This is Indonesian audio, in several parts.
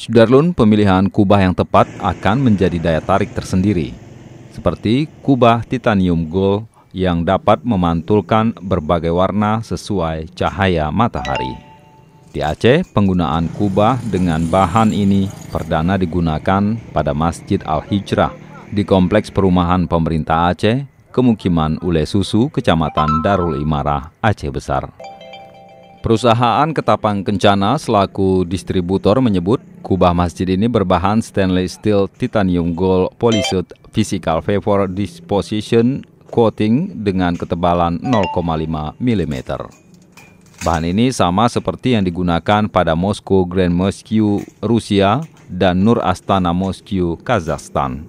Sudarlun pemilihan kubah yang tepat akan menjadi daya tarik tersendiri, seperti kubah titanium gold yang dapat memantulkan berbagai warna sesuai cahaya matahari. Di Aceh, penggunaan kubah dengan bahan ini perdana digunakan pada Masjid Al-Hijrah di Kompleks Perumahan Pemerintah Aceh, Kemukiman Ule Susu, Kecamatan Darul Imarah, Aceh Besar. Perusahaan Ketapang Kencana selaku distributor menyebut kubah masjid ini berbahan stainless steel titanium gold polysuit physical favor disposition coating dengan ketebalan 0,5 mm. Bahan ini sama seperti yang digunakan pada Moskow Grand Mosque Rusia dan Nur Astana Mosque Kazakhstan.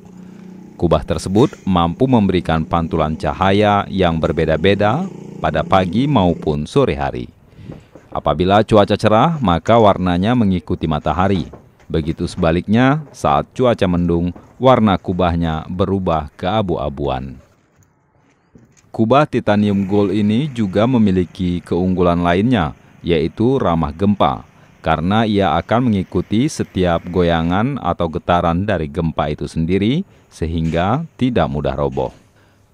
Kubah tersebut mampu memberikan pantulan cahaya yang berbeda-beda pada pagi maupun sore hari. Apabila cuaca cerah, maka warnanya mengikuti matahari. Begitu sebaliknya, saat cuaca mendung, warna kubahnya berubah ke abu-abuan. Kubah titanium gold ini juga memiliki keunggulan lainnya, yaitu ramah gempa, karena ia akan mengikuti setiap goyangan atau getaran dari gempa itu sendiri, sehingga tidak mudah roboh.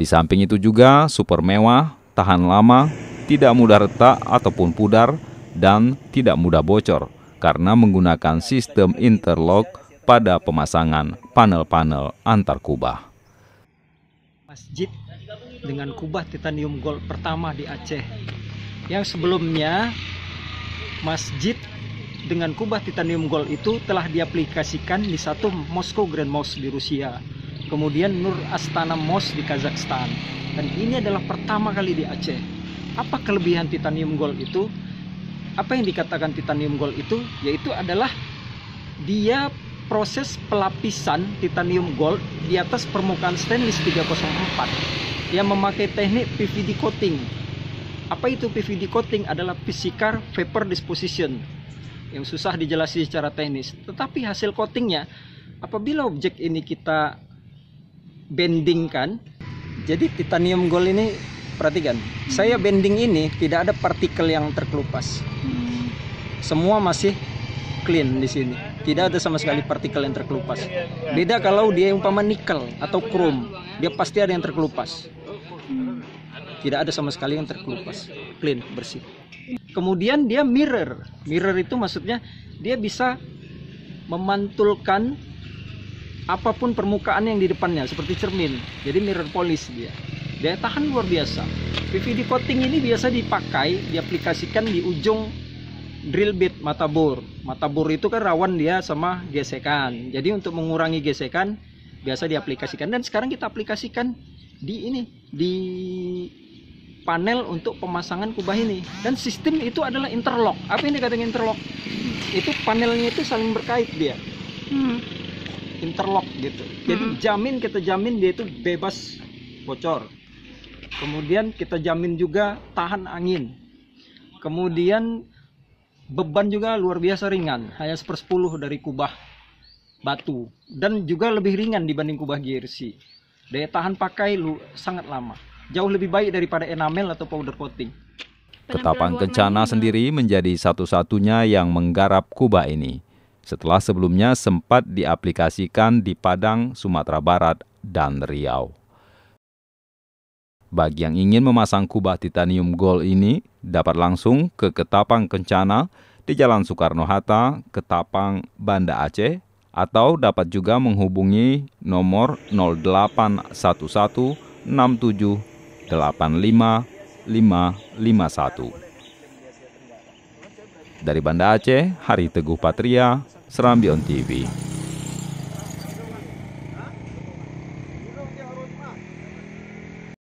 Di samping itu juga super mewah, tahan lama, tidak mudah retak ataupun pudar, dan tidak mudah bocor karena menggunakan sistem interlock pada pemasangan panel-panel antar kubah. Masjid dengan kubah titanium gold pertama di Aceh. Yang sebelumnya masjid dengan kubah titanium gold itu telah diaplikasikan di satu Moskow Grand Mosque di Rusia, kemudian Nur Astana Mosque di Kazakhstan. Dan ini adalah pertama kali di Aceh apa kelebihan titanium gold itu apa yang dikatakan titanium gold itu yaitu adalah dia proses pelapisan titanium gold di atas permukaan stainless 304 yang memakai teknik PVD coating. Apa itu PVD coating? Adalah physical vapor disposition yang susah dijelasin secara teknis. Tetapi hasil coatingnya apabila objek ini kita bendingkan, jadi titanium gold ini perhatikan hmm. saya bending ini tidak ada partikel yang terkelupas hmm. semua masih clean di sini tidak ada sama sekali partikel yang terkelupas beda kalau dia umpama nikel atau krom dia pasti ada yang terkelupas hmm. tidak ada sama sekali yang terkelupas clean bersih kemudian dia mirror mirror itu maksudnya dia bisa memantulkan apapun permukaan yang di depannya seperti cermin jadi mirror polis dia daya tahan luar biasa PVD coating ini biasa dipakai diaplikasikan di ujung drill bit mata bor mata bor itu kan rawan dia sama gesekan jadi untuk mengurangi gesekan biasa diaplikasikan dan sekarang kita aplikasikan di ini di panel untuk pemasangan kubah ini dan sistem itu adalah interlock apa ini katanya interlock itu panelnya itu saling berkait dia hmm. interlock gitu jadi hmm. jamin kita jamin dia itu bebas bocor Kemudian kita jamin juga tahan angin. Kemudian beban juga luar biasa ringan, hanya sepersepuluh dari kubah batu dan juga lebih ringan dibanding kubah GRC. Daya tahan pakai lu sangat lama, jauh lebih baik daripada enamel atau powder coating. Ketapang Kencana sendiri menjadi satu-satunya yang menggarap kubah ini. Setelah sebelumnya sempat diaplikasikan di Padang, Sumatera Barat, dan Riau. Bagi yang ingin memasang kubah titanium gold ini, dapat langsung ke Ketapang Kencana di Jalan Soekarno-Hatta, Ketapang, Banda Aceh, atau dapat juga menghubungi nomor 0811 67 Dari Banda Aceh, Hari Teguh Patria, Serambion TV.